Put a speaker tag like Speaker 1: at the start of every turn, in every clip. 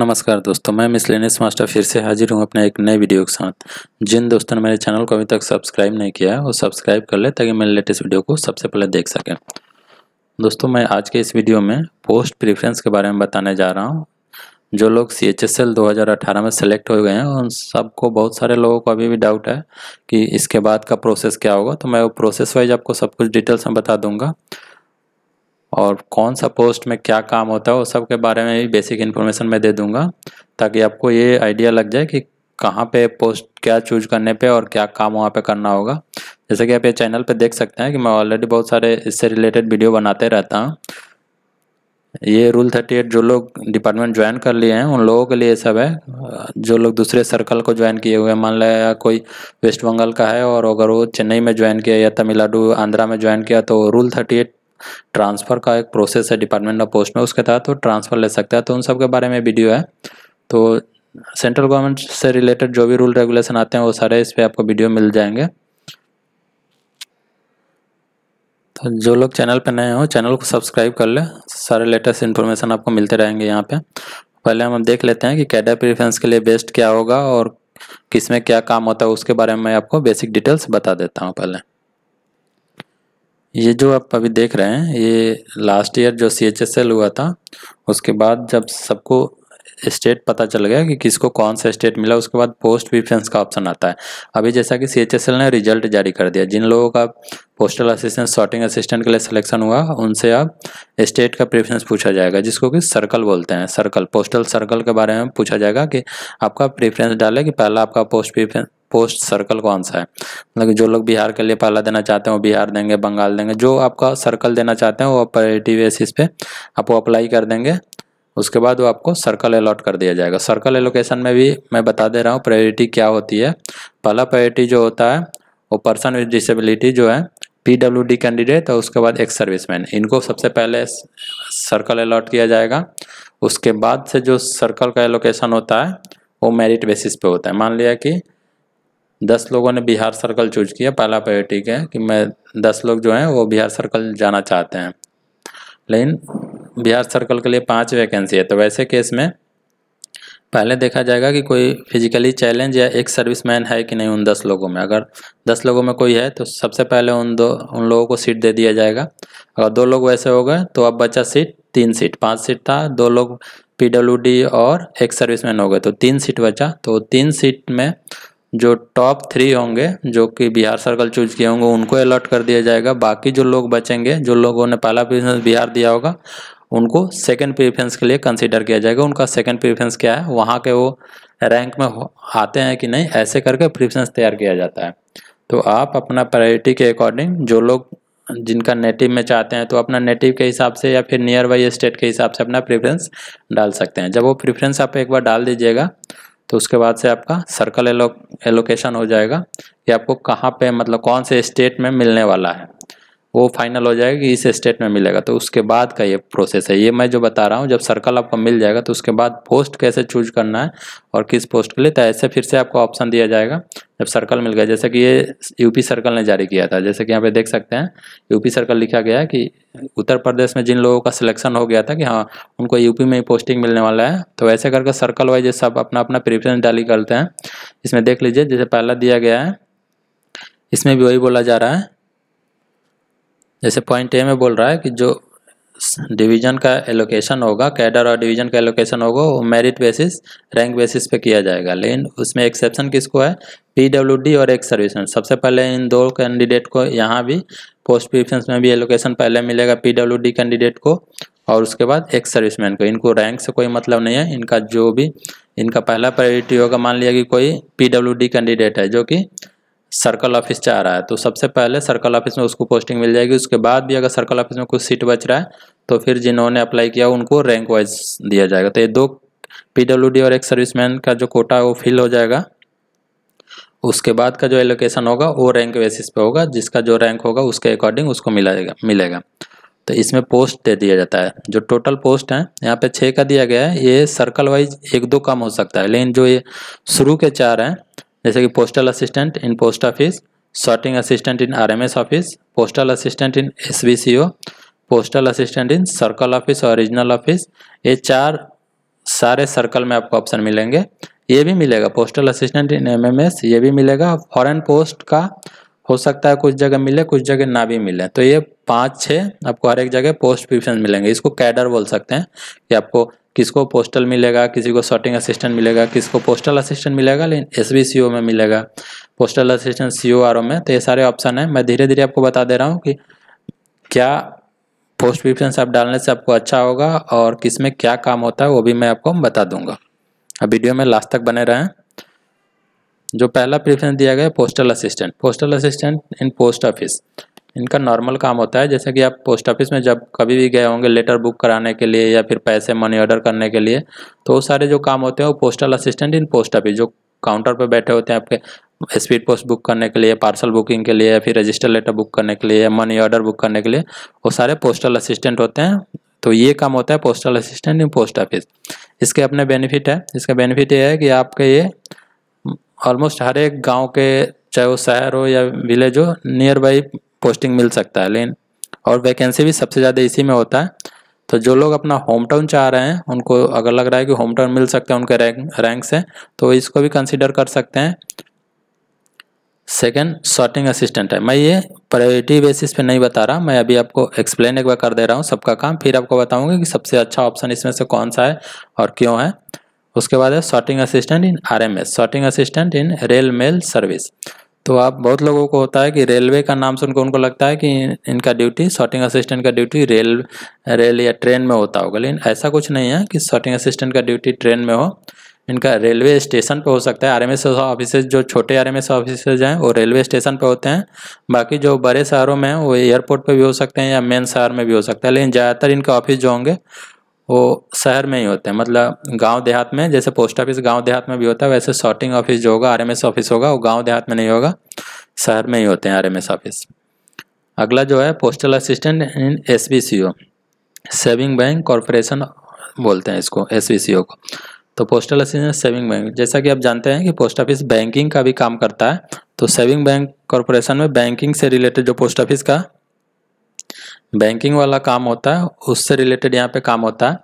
Speaker 1: नमस्कार दोस्तों मैं मिसलेनियस मास्टर फिर से हाजिर हूँ अपने एक नए वीडियो के साथ जिन दोस्तों ने मेरे चैनल को अभी तक सब्सक्राइब नहीं किया है वो सब्सक्राइब कर ले ताकि मेरे लेटेस्ट वीडियो को सबसे पहले देख सकें दोस्तों मैं आज के इस वीडियो में पोस्ट प्रेफरेंस के बारे में बताने जा रहा हूँ जो लोग सी एच एस एल दो हज़ार अठारह में सेलेक्ट हो गए हैं उन सबको बहुत सारे लोगों को अभी भी डाउट है कि इसके बाद का प्रोसेस क्या होगा तो मैं वो प्रोसेस वाइज आपको सब कुछ डिटेल्स में बता दूंगा और कौन सा पोस्ट में क्या काम होता है वो सब के बारे में भी बेसिक इन्फॉर्मेशन मैं दे दूँगा ताकि आपको ये आइडिया लग जाए कि कहाँ पे पोस्ट क्या चूज करने पे और क्या काम वहाँ पे करना होगा जैसे कि आप ये चैनल पे देख सकते हैं कि मैं ऑलरेडी बहुत सारे इससे रिलेटेड वीडियो बनाते रहता हूँ ये रूल थर्टी एट जो लोग डिपार्टमेंट ज्वाइन कर लिए हैं उन लोगों के लिए सब है जो लोग दूसरे सर्कल को ज्वाइन किए हुए हैं मान लिया कोई वेस्ट बंगाल का है और अगर वो चेन्नई में ज्वाइन किया या तमिलनाडु आंध्रा में ज्वाइन किया तो रूल थर्टी एट ट्रांसफ़र का एक प्रोसेस है डिपार्टमेंट ऑफ पोस्ट में उसके तहत वो ट्रांसफ़र ले सकता है तो उन सब के बारे में वीडियो है तो सेंट्रल गवर्नमेंट से रिलेटेड जो भी रूल रेगुलेशन आते हैं वो सारे इस पर आपको वीडियो मिल जाएंगे तो जो लोग चैनल पर नए हो चैनल को सब्सक्राइब कर ले सारे लेटेस्ट इन्फॉर्मेशन आपको मिलते रहेंगे यहाँ पे पहले हम देख लेते हैं कि कैडर प्रिफ्रेंस के लिए बेस्ट क्या होगा और किस में क्या काम होता है उसके बारे में मैं आपको बेसिक डिटेल्स बता देता हूँ पहले ये जो आप अभी देख रहे हैं ये लास्ट ईयर जो सी एच एस एल हुआ था उसके बाद जब सबको स्टेट पता चल गया कि किसको कौन सा स्टेट मिला उसके बाद पोस्ट प्रीफरेंस का ऑप्शन आता है अभी जैसा कि सी एच एस एल ने रिजल्ट जारी कर दिया जिन लोगों का पोस्टल असिस्टेंट सॉर्टिंग असिस्टेंट के लिए सिलेक्शन हुआ उनसे अब स्टेट का प्रेफरेंस पूछा जाएगा जिसको कि सर्कल बोलते हैं सर्कल पोस्टल सर्कल के बारे में पूछा जाएगा कि आपका प्रेफरेंस डाले कि पहला आपका पोस्ट पोस्ट सर्कल कौन सा है मतलब जो लोग बिहार के लिए पहला देना चाहते हैं वो बिहार देंगे बंगाल देंगे जो आपका सर्कल देना चाहते हैं वो ऑपरेटिव बेसिस पे आप वो अप्लाई कर देंगे उसके बाद वो आपको सर्कल अलॉट कर दिया जाएगा सर्कल एलोकेशन में भी मैं बता दे रहा हूँ प्रायोरिटी क्या होती है पहला प्रायोरिटी जो होता है वो पर्सन विद डिसेबिलिटी जो है डी कैंडिडेट और उसके बाद एक्स सर्विसमैन इनको सबसे पहले सर्कल अलॉट किया जाएगा उसके बाद से जो सर्कल का एलोकेशन होता है वो मेरिट बेसिस पे होता है मान लिया कि दस लोगों ने बिहार सर्कल चूज किया पहला प्रायोरिटी है कि मैं दस लोग जो हैं वो बिहार सर्कल जाना चाहते हैं लेकिन बिहार सर्कल के लिए पाँच वैकेंसी है तो वैसे केस में पहले देखा जाएगा कि कोई फिजिकली चैलेंज या एक मैन है कि नहीं उन दस लोगों में अगर दस लोगों में कोई है तो सबसे पहले उन दो उन लोगों को सीट दे दिया जाएगा अगर दो लोग वैसे हो गए तो अब बचा सीट तीन सीट पाँच सीट था दो लोग पी और एक सर्विसमैन हो गए तो तीन सीट बचा तो तीन सीट में जो टॉप थ्री होंगे जो कि बिहार सर्कल चूज किए होंगे उनको अलॉट कर दिया जाएगा बाकी जो लोग बचेंगे जो लोगों ने पहला प्रेफरेंस बिहार दिया होगा उनको सेकंड प्रीफ्रेंस के लिए कंसीडर किया जाएगा उनका सेकंड प्रीफ्रेंस क्या है वहाँ के वो रैंक में आते हैं कि नहीं ऐसे करके प्रेफरेंस तैयार किया जाता है तो आप अपना प्रायोरिटी के अकॉर्डिंग जो लोग जिनका नेटिव में चाहते हैं तो अपना नेटिव के हिसाब से या फिर नियर बाई स्टेट के हिसाब से अपना प्रेफरेंस डाल सकते हैं जब वो प्रेफरेंस आप एक बार डाल दीजिएगा तो उसके बाद से आपका सर्कल एलो एलोकेशन हो जाएगा कि आपको कहाँ पे मतलब कौन से स्टेट में मिलने वाला है वो फाइनल हो जाएगा कि इस स्टेट में मिलेगा तो उसके बाद का ये प्रोसेस है ये मैं जो बता रहा हूँ जब सर्कल आपको मिल जाएगा तो उसके बाद पोस्ट कैसे चूज करना है और किस पोस्ट के लिए तो ऐसे फिर से आपको ऑप्शन दिया जाएगा जब सर्कल मिल गया जैसे कि ये यूपी सर्कल ने जारी किया था जैसे कि यहाँ पे देख सकते हैं यूपी सर्कल लिखा गया है कि उत्तर प्रदेश में जिन लोगों का सिलेक्शन हो गया था कि हाँ उनको यूपी में ही पोस्टिंग मिलने वाला है तो ऐसे करके सर्कल वाइज सब अपना अपना प्रिपरेशन डाली करते हैं इसमें देख लीजिए जैसे पहला दिया गया है इसमें भी वही बोला जा रहा है जैसे पॉइंट ए में बोल रहा है कि जो डिवीजन का एलोकेशन होगा कैडर और डिवीजन का एलोकेशन होगा वो मेरिट बेसिस रैंक बेसिस पे किया जाएगा लेकिन उसमें एक्सेप्शन किसको है पीडब्ल्यूडी और एक्स सर्विसमैन सबसे पहले इन दो कैंडिडेट को यहाँ भी पोस्ट प्रीफरेंस में भी एलोकेशन पहले मिलेगा पीडब्ल्यूडी कैंडिडेट को और उसके बाद एक्स सर्विसमैन को इनको रैंक से कोई मतलब नहीं है इनका जो भी इनका पहला प्रायोरिटी होगा मान लिया कि कोई पी कैंडिडेट है जो कि सर्कल ऑफिस चाह रहा है तो सबसे पहले सर्कल ऑफिस में उसको पोस्टिंग मिल जाएगी उसके बाद भी अगर सर्कल ऑफिस में कुछ सीट बच रहा है तो फिर जिन्होंने अप्लाई किया उनको रैंक वाइज दिया जाएगा तो ये दो पीडब्ल्यूडी और एक सर्विसमैन का जो कोटा है वो फिल हो जाएगा उसके बाद का जो एलोकेशन होगा वो रैंक बेसिस पे होगा जिसका जो रैंक होगा उसके अकॉर्डिंग उसको मिलाएगा मिलेगा तो इसमें पोस्ट दे दिया जाता है जो टोटल पोस्ट हैं यहाँ पे छः का दिया गया है ये सर्कल वाइज एक दो कम हो सकता है लेकिन जो ये शुरू के चार हैं जैसे कि postal assistant in post office sorting assistant in RMS office postal assistant in SBCO postal assistant in circle office और रीजनल ऑफिस ये चार सारे सर्कल में आपको ऑप्शन मिलेंगे ये भी मिलेगा पोस्टल असिस्टेंट इन एस ये भी मिलेगा फॉरन पोस्ट का हो सकता है कुछ जगह मिले कुछ जगह ना भी मिले तो ये पाँच छः आपको हर एक जगह पोस्ट पिप्शन मिलेंगे इसको कैडर बोल सकते हैं कि आपको किसको पोस्टल मिलेगा किसी को शॉटिंग असिस्टेंट मिलेगा किसको पोस्टल असिस्टेंट मिलेगा लेकिन एस बी सी ओ में मिलेगा postal assistant C O R O में तो ये सारे ऑप्शन हैं मैं धीरे धीरे आपको बता दे रहा हूँ कि क्या पोस्ट प्रिपरेशन आप डालने से आपको अच्छा होगा और किस में क्या काम होता है वो भी मैं आपको बता दूंगा अब वीडियो में लास्ट तक बने रहें जो पहला प्रिफ्रेंस दिया गया postal assistant postal assistant in post office इनका नॉर्मल काम होता है जैसे कि आप पोस्ट ऑफिस में जब कभी भी गए होंगे लेटर बुक कराने के लिए या फिर पैसे मनी ऑर्डर करने के लिए तो वो सारे जो काम होते हैं वो postal assistant in post office जो काउंटर पर बैठे होते हैं आपके स्पीड पोस्ट बुक करने के लिए पार्सल बुकिंग के लिए या फिर रजिस्टर लेटर बुक करने के लिए मनी ऑर्डर बुक करने के लिए वो सारे पोस्टल असिस्टेंट होते हैं तो ये काम होता है postal assistant in post office इसके अपने बेनिफिट है इसका बेनिफिट ये है कि आपके ये ऑलमोस्ट हर एक गांव के चाहे वो शहर हो या विलेज हो नियर बाई पोस्टिंग मिल सकता है लेकिन और वैकेंसी भी सबसे ज़्यादा इसी में होता है तो जो लोग अपना होम टाउन चाह रहे हैं उनको अगर लग रहा है कि होम टाउन मिल सकता है उनके रैंक रैंक से तो इसको भी कंसिडर कर सकते हैं सेकेंड शॉर्टिंग असिस्टेंट है मैं ये प्रायोरिटी बेसिस पे नहीं बता रहा मैं अभी आपको एक्सप्लेन एक बार कर दे रहा हूँ सबका काम फिर आपको बताऊँगा कि सबसे अच्छा ऑप्शन इसमें से कौन सा है और क्यों है उसके बाद है sorting assistant in RMS sorting assistant in rail mail service तो आप बहुत लोगों को होता है कि रेलवे का नाम सुनकर उनको लगता है कि इनका ड्यूटी शॉटिंग असिस्टेंट का ड्यूटी रेल रेल या ट्रेन में होता होगा लेकिन ऐसा कुछ नहीं है कि शॉटिंग असिस्टेंट का ड्यूटी ट्रेन में हो इनका रेलवे स्टेशन पर हो सकता है आरएमएस ऑफिसेज जो छोटे आर एस ऑफिसेज हैं वो रेलवे स्टेशन पर होते हैं बाकी जो बड़े शहरों में हैं वो एयरपोर्ट पर भी हो सकते हैं या मेन शहर में भी हो सकता है लेकिन ज़्यादातर इनका ऑफिस जो होंगे वो शहर में ही होते हैं मतलब गांव देहात में जैसे पोस्ट ऑफिस गांव देहात में भी होता है वैसे सॉर्टिंग ऑफिस जो होगा आरएमएस ऑफिस होगा वो गांव देहात में नहीं होगा शहर में ही होते हैं आरएमएस ऑफिस अगला जो है postal assistant in S saving bank corporation बोलते हैं इसको एस को तो पोस्टल असिस्टेंट सेविंग बैंक जैसा कि आप जानते हैं कि पोस्ट ऑफिस बैंकिंग का भी काम करता है तो सेविंग बैंक कॉरपोरेशन में बैंकिंग से रिलेटेड जो पोस्ट ऑफिस का बैंकिंग वाला काम होता है उससे रिलेटेड यहाँ पे काम होता है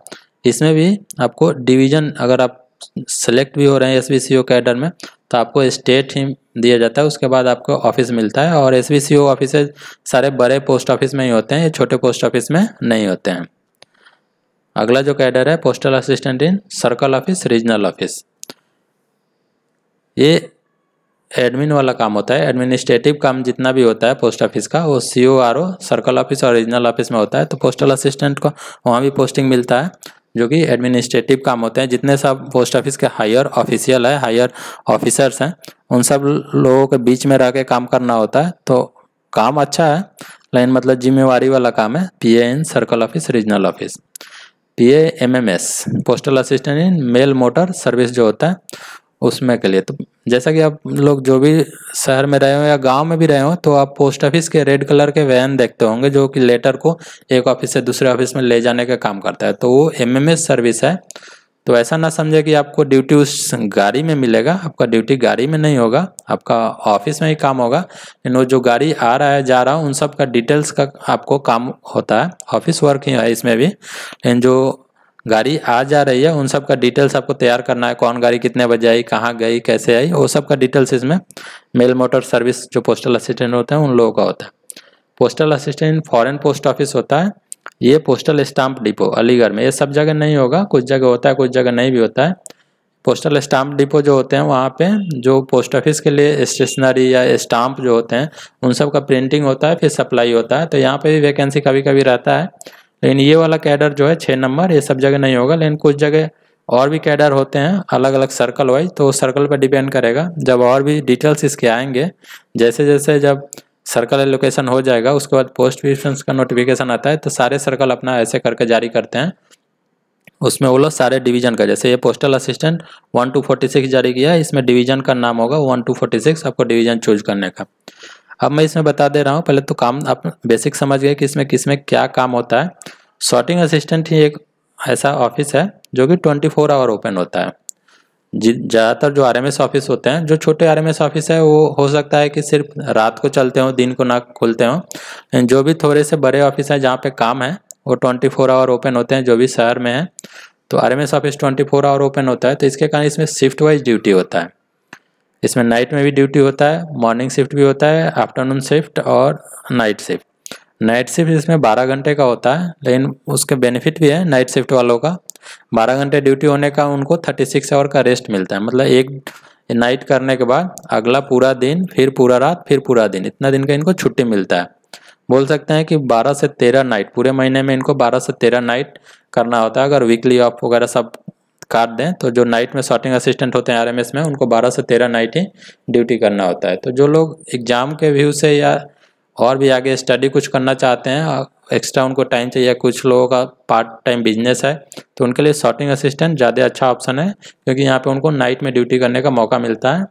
Speaker 1: इसमें भी आपको डिवीजन अगर आप सेलेक्ट भी हो रहे हैं S B C O cadre में तो आपको स्टेट ही दिया जाता है उसके बाद आपको ऑफिस मिलता है और S B C O office सारे बड़े पोस्ट ऑफिस में ही होते हैं ये छोटे पोस्ट ऑफिस में नहीं होते हैं अगला जो कैडर है postal assistant in circle office regional office ये एडमिन वाला काम होता है एडमिनिस्ट्रेटिव काम जितना भी होता है पोस्ट ऑफिस का वो C O R O circle office और रीजनल ऑफिस में होता है तो पोस्टल असिस्टेंट को वहाँ भी पोस्टिंग मिलता है जो कि एडमिनिस्ट्रेटिव काम होते हैं जितने सब पोस्ट ऑफिस के हायर ऑफिशियल है हायर ऑफिसर्स हैं उन सब लोगों के बीच में रह के काम करना होता है तो काम अच्छा है लेकिन मतलब जिम्मेवारी वाला काम है P in circle office regional office P M M S postal assistant in mail motor service जो होता है उसमें के लिए तो जैसा कि आप लोग जो भी शहर में रहे हो या गांव में भी रहे हो तो आप पोस्ट ऑफिस के रेड कलर के वैन देखते होंगे जो कि लेटर को एक ऑफिस से दूसरे ऑफिस में ले जाने का काम करता है तो वो एमएमएस सर्विस है तो ऐसा ना समझे कि आपको ड्यूटी उस गाड़ी में मिलेगा आपका ड्यूटी गाड़ी में नहीं होगा आपका ऑफिस में ही काम होगा लेकिन वो जो गाड़ी आ रहा है जा रहा है उन सब का डिटेल्स का आपको काम होता है ऑफिस वर्क ही है इसमें भी लेकिन जो गाड़ी आ जा रही है उन सब का डिटेल्स आपको तैयार करना है कौन गाड़ी कितने बजे आई कहाँ गई कैसे आई वो सब का डिटेल्स इसमें मेल मोटर सर्विस जो पोस्टल असिस्टेंट होते हैं उन लोगों का होता है postal assistant foreign post office होता है ये पोस्टल स्टाम्प डिपो अलीगढ़ में ये सब जगह नहीं होगा कुछ जगह होता है कुछ जगह नहीं भी होता है पोस्टल स्टाम्प डिपो जो होते हैं वहाँ पे जो पोस्ट ऑफिस के लिए स्टेशनरी या स्टाम्प जो होते हैं उन सब का प्रिंटिंग होता है फिर सप्लाई होता है तो यहाँ पे भी वैकेंसी कभी कभी रहता है लेकिन ये वाला कैडर जो है छः नंबर ये सब जगह नहीं होगा लेकिन कुछ जगह और भी कैडर होते हैं अलग अलग सर्कल वाइज तो सर्कल पर डिपेंड करेगा जब और भी डिटेल्स इसके आएंगे जैसे जैसे जब सर्कल एलोकेशन हो जाएगा उसके बाद पोस्ट फिशंस का नोटिफिकेशन आता है तो सारे सर्कल अपना ऐसे करके जारी करते हैं उसमें वो लोग सारे डिवीजन का जैसे ये postal assistant one two forty six जारी किया इसमें डिवीजन का नाम होगा वन टू फोर्टी सिक्स आपको डिवीजन चूज करने का अब मैं इसमें बता दे रहा हूँ पहले तो काम आप बेसिक समझ गए कि इसमें किस में क्या काम होता है शॉर्टिंग असिस्टेंट ही एक ऐसा ऑफिस है जो कि ट्वेंटी फोर आवर ओपन होता है ज़्यादातर जो आर ऑफिस होते हैं जो छोटे आर ऑफिस है वो हो सकता है कि सिर्फ रात को चलते हों दिन को ना खुलते हों जो भी थोड़े से बड़े ऑफिस हैं जहाँ पर काम है वो ट्वेंटी फोर आवर ओपन होते हैं जो भी शहर में है तो R office twenty four hour open होता है तो इसके कारण इसमें शिफ्ट वाइज ड्यूटी होता है इसमें नाइट में भी ड्यूटी होता है मॉर्निंग शिफ्ट भी होता है आफ्टरनून शिफ्ट और नाइट शिफ्ट नाइट शिफ्ट इसमें बारह घंटे का होता है लेकिन उसके बेनिफिट भी है नाइट शिफ्ट वालों का बारह घंटे ड्यूटी होने का उनको थर्टी सिक्स आवर का रेस्ट मिलता है मतलब एक नाइट करने के बाद अगला पूरा दिन फिर पूरा रात फिर पूरा दिन इतना दिन का इनको छुट्टी मिलता है बोल सकते हैं कि 12 से 13 नाइट पूरे महीने में इनको 12 से 13 नाइट करना होता है अगर वीकली ऑफ वगैरह सब काट दें तो जो नाइट में शॉर्टिंग असिस्टेंट होते हैं आरएमएस में उनको 12 से 13 नाइट ही ड्यूटी करना होता है तो जो लोग एग्ज़ाम के व्यू से या और भी आगे स्टडी कुछ करना चाहते हैं एक्स्ट्रा उनको टाइम चाहिए कुछ लोगों का पार्ट टाइम बिजनेस है तो उनके लिए शॉर्टिंग असिस्टेंट ज़्यादा अच्छा ऑप्शन है क्योंकि यहाँ पे उनको नाइट में ड्यूटी करने का मौका मिलता है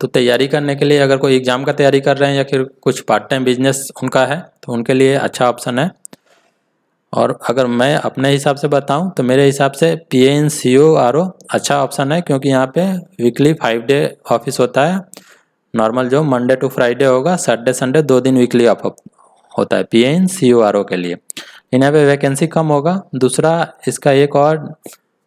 Speaker 1: तो तैयारी करने के लिए अगर कोई एग्ज़ाम का तैयारी कर रहे हैं या फिर कुछ पार्ट टाइम बिजनेस उनका है तो उनके लिए अच्छा ऑप्शन है और अगर मैं अपने हिसाब से बताऊं तो मेरे हिसाब से P N C O R O अच्छा ऑप्शन है क्योंकि यहाँ पे वीकली फाइव डे ऑफिस होता है नॉर्मल जो मंडे टू फ्राइडे होगा सैटरडे संडे दो दिन वीकली ऑफ होता है P N C O R O के लिए इन्हें पे वैकेंसी कम होगा दूसरा इसका एक और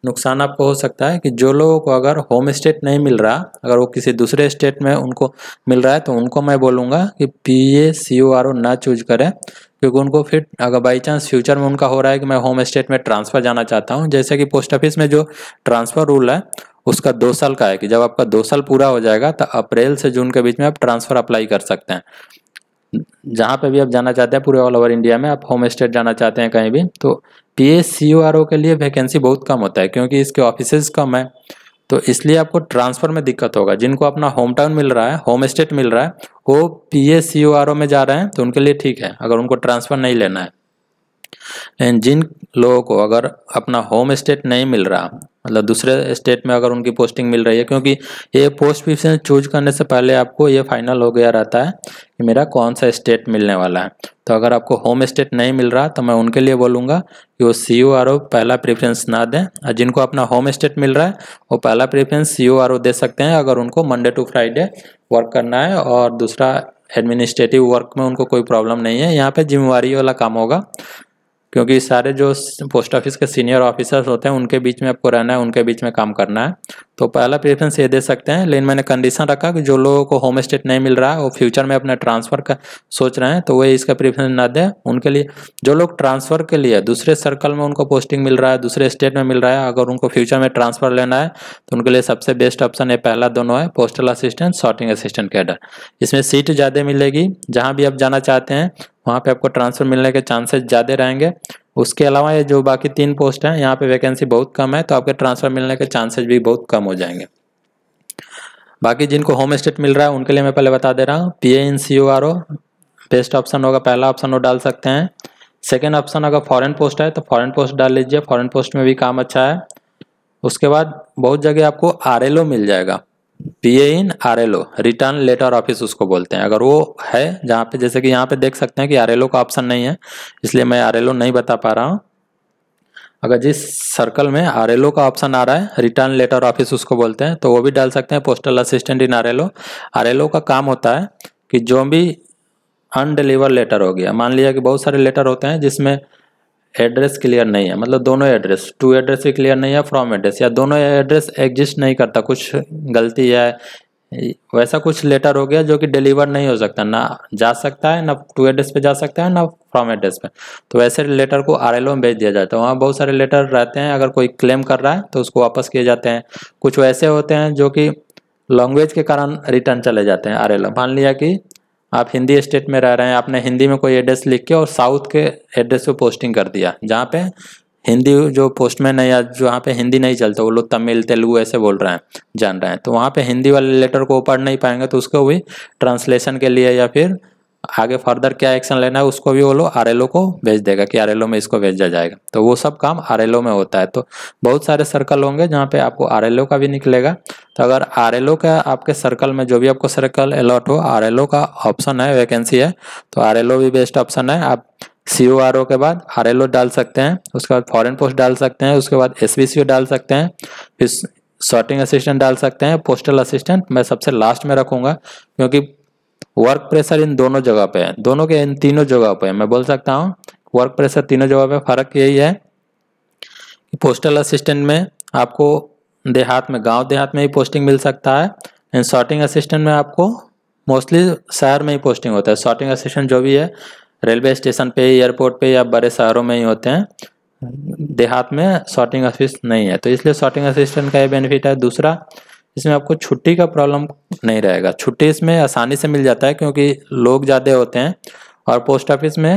Speaker 1: नुकसान आपको हो सकता है कि जो लोगों को अगर होम स्टेट नहीं मिल रहा अगर वो किसी दूसरे स्टेट में उनको मिल रहा है तो उनको मैं बोलूँगा कि P A C O R ओ ना चूज करें क्योंकि उनको फिर अगर बाई चांस फ्यूचर में उनका हो रहा है कि मैं होम स्टेट में ट्रांसफ़र जाना चाहता हूँ जैसे कि पोस्ट ऑफिस में जो ट्रांसफ़र रूल है उसका दो साल का है कि जब आपका दो साल पूरा हो जाएगा तो अप्रैल से जून के बीच में आप ट्रांसफ़र अप्लाई कर सकते हैं जहाँ पे भी आप जाना चाहते हैं पूरे ऑल ओवर इंडिया में आप होम स्टेट जाना चाहते हैं कहीं भी तो P S C U R O के लिए वैकेंसी बहुत कम होता है क्योंकि इसके ऑफिसेज कम है तो इसलिए आपको ट्रांसफ़र में दिक्कत होगा जिनको अपना होम टाउन मिल रहा है होम स्टेट मिल रहा है वो P S C O R O में जा रहे हैं तो उनके लिए ठीक है अगर उनको ट्रांसफ़र नहीं लेना है लेकिन जिन लोगों को अगर अपना होम स्टेट नहीं मिल रहा मतलब दूसरे स्टेट में अगर उनकी पोस्टिंग मिल रही है क्योंकि ये पोस्ट फिक्शन चूज करने से पहले आपको ये फाइनल हो गया रहता है कि मेरा कौन सा स्टेट मिलने वाला है तो अगर आपको होम स्टेट नहीं मिल रहा तो मैं उनके लिए बोलूँगा कि वो सी ओ आर ओ पहला प्रेफरेंस ना दें और जिनको अपना होम स्टेट मिल रहा है वो पहला प्रेफरेंस सी ओ आर ओ दे सकते हैं अगर उनको मंडे टू फ्राइडे वर्क करना है और दूसरा एडमिनिस्ट्रेटिव वर्क में उनको कोई प्रॉब्लम नहीं है यहाँ पे जिम्मेवारी वाला काम होगा क्योंकि सारे जो पोस्ट ऑफिस के सीनियर ऑफिसर्स होते हैं उनके बीच में आपको रहना है उनके बीच में काम करना है तो पहला प्रेफरेंस ये दे सकते हैं लेकिन मैंने कंडीशन रखा कि जो लोगों को होम स्टेट नहीं मिल रहा है वो फ्यूचर में अपना ट्रांसफ़र का सोच रहे हैं तो वही इसका प्रेफरेंस ना दें उनके लिए जो लोग ट्रांसफ़र के लिए दूसरे सर्कल में उनको पोस्टिंग मिल रहा है दूसरे स्टेट में मिल रहा है अगर उनको फ्यूचर में ट्रांसफ़र लेना है तो उनके लिए सबसे बेस्ट ऑप्शन ये पहला दोनों है postal assistant sorting assistant cadre इसमें सीट ज़्यादा मिलेगी जहाँ भी आप जाना चाहते हैं वहाँ पे आपको ट्रांसफ़र मिलने के चांसेस ज़्यादा रहेंगे उसके अलावा ये जो बाकी तीन पोस्ट हैं यहाँ पे वैकेंसी बहुत कम है तो आपके ट्रांसफ़र मिलने के चांसेस भी बहुत कम हो जाएंगे बाकी जिनको होम स्टेट मिल रहा है उनके लिए मैं पहले बता दे रहा हूँ P N in C U R O best option होगा पहला ऑप्शन वो डाल सकते हैं सेकेंड ऑप्शन अगर फॉरन पोस्ट है तो फॉरन पोस्ट डाल लीजिए फॉरन पोस्ट में भी काम अच्छा है उसके बाद बहुत जगह आपको आर मिल जाएगा A in O return letter office उसको बोलते हैं अगर वो है जहाँ पे जैसे कि यहाँ पे देख सकते हैं कि आर एल ओ का ऑप्शन नहीं है इसलिए मैं आर एल ओ नहीं बता पा रहा हूँ अगर जिस सर्कल में आर एल ओ का ऑप्शन आ रहा है रिटर्न लेटर ऑफिस उसको बोलते हैं तो वो भी डाल सकते हैं postal assistant in R R L O L O का काम होता है कि जो भी अनडिलीवर लेटर हो गया मान लिया कि बहुत सारे लेटर होते हैं जिसमें एड्रेस क्लियर नहीं है मतलब दोनों एड्रेस टू एड्रेस भी क्लियर नहीं है फ्रॉम एड्रेस या दोनों एड्रेस एग्जिस्ट नहीं करता कुछ गलती है वैसा कुछ लेटर हो गया जो कि डिलीवर नहीं हो सकता ना जा सकता है ना टू एड्रेस पे जा सकता है ना फ्रॉम एड्रेस पे तो वैसे लेटर को आर में भेज दिया जाता है वहाँ बहुत सारे लेटर रहते हैं अगर कोई क्लेम कर रहा है तो उसको वापस किए जाते हैं कुछ वैसे होते हैं जो कि लैंग्वेज के कारण रिटर्न चले जाते हैं आर मान लिया कि आप हिंदी स्टेट में रह रहे हैं आपने हिंदी में कोई एड्रेस लिख के और साउथ के एड्रेस पे पोस्टिंग कर दिया जहाँ पे हिंदी जो पोस्टमैन है या जहाँ पे हिंदी नहीं चलता वो लोग तमिल तेलुगु ऐसे बोल रहे हैं जान रहे हैं तो वहाँ पे हिंदी वाले लेटर को पढ़ नहीं पाएंगे तो उसको भी ट्रांसलेशन के लिए या फिर आगे फर्दर क्या एक्शन लेना है उसको भी वो लोग आर को भेज देगा कि आर में इसको भेजा जाएगा तो वो सब काम आर में होता है तो बहुत सारे सर्कल होंगे जहाँ पे आपको आर का भी निकलेगा तो अगर आर का आपके सर्कल में जो भी आपको सर्कल अलॉट हो आर का ऑप्शन है वैकेंसी है तो आर भी बेस्ट ऑप्शन है आप सी ओ आर ओ के बाद आर एल ओ डाल सकते हैं उसके बाद फॉरन पोस्ट डाल सकते हैं उसके बाद एस बी सी डाल सकते हैं फिर शॉर्टिंग असिस्टेंट डाल सकते हैं पोस्टल असिस्टेंट मैं सबसे लास्ट में रखूँगा क्योंकि वर्क प्रेशर इन दोनों जगह पे है दोनों के इन तीनों जगह पे है मैं बोल सकता हूँ वर्क प्रेशर तीनों जगह पे फर्क यही है कि पोस्टल असिस्टेंट में आपको देहात में गांव देहात में ही पोस्टिंग मिल सकता है एंड शॉर्टिंग असिस्टेंट में आपको मोस्टली शहर में ही पोस्टिंग होता है शॉर्टिंग असिस्टेंट जो भी है रेलवे स्टेशन पे एयरपोर्ट पे या बड़े शहरों में ही होते हैं देहात में शॉर्टिंग ऑफिस नहीं है तो इसलिए शॉर्टिंग असिस्टेंट का ये बेनिफिट है दूसरा इसमें आपको छुट्टी का प्रॉब्लम नहीं रहेगा छुट्टी इसमें आसानी से मिल जाता है क्योंकि लोग ज़्यादा होते हैं और पोस्ट ऑफिस में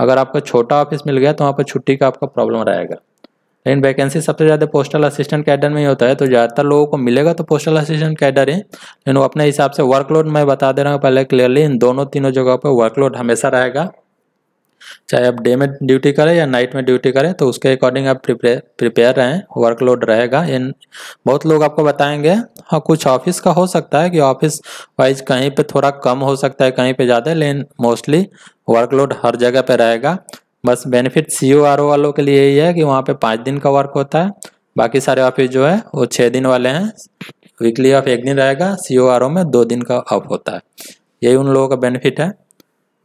Speaker 1: अगर आपका छोटा ऑफिस मिल गया तो वहाँ पर छुट्टी का आपका प्रॉब्लम रहेगा लेकिन वैकेंसी सबसे ज़्यादा पोस्टल असिस्टेंट कैडर में ही होता है तो ज़्यादातर लोगों को मिलेगा तो पोस्टल असिस्टेंट कैडर ही लेकिन वो अपने हिसाब से वर्कलोड मैं बता दे रहा हूँ पहले क्लियरली इन दोनों तीनों जगहों पर वर्कलोड हमेशा रहेगा चाहे आप डे में ड्यूटी करें या नाइट में ड्यूटी करें तो उसके अकॉर्डिंग आप प्रिपेयर प्रिपेयर रहें वर्कलोड रहेगा इन बहुत लोग आपको बताएंगे हाँ कुछ ऑफिस का हो सकता है कि ऑफिस वाइज कहीं पे थोड़ा कम हो सकता है कहीं पे ज़्यादा लेकिन मोस्टली वर्कलोड हर जगह पे रहेगा बस बेनिफिट सी वालों के लिए यही है कि वहाँ पे पाँच दिन का वर्क होता है बाकी सारे ऑफिस जो है वो छः दिन वाले हैं वीकली ऑफ एक दिन रहेगा सी में दो दिन का ऑफ होता है यही उन लोगों का बेनिफिट है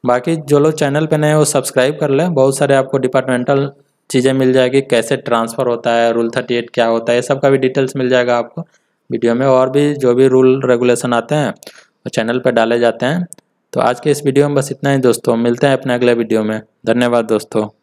Speaker 1: बाकी जो लोग चैनल पे नए वो सब्सक्राइब कर लें बहुत सारे आपको डिपार्टमेंटल चीज़ें मिल जाएगी कैसे ट्रांसफ़र होता है रूल थर्टी एट क्या होता है ये सब का भी डिटेल्स मिल जाएगा आपको वीडियो में और भी जो भी रूल रेगुलेशन आते हैं वो चैनल पर डाले जाते हैं तो आज के इस वीडियो में बस इतना ही दोस्तों मिलते हैं अपने अगले वीडियो में धन्यवाद दोस्तों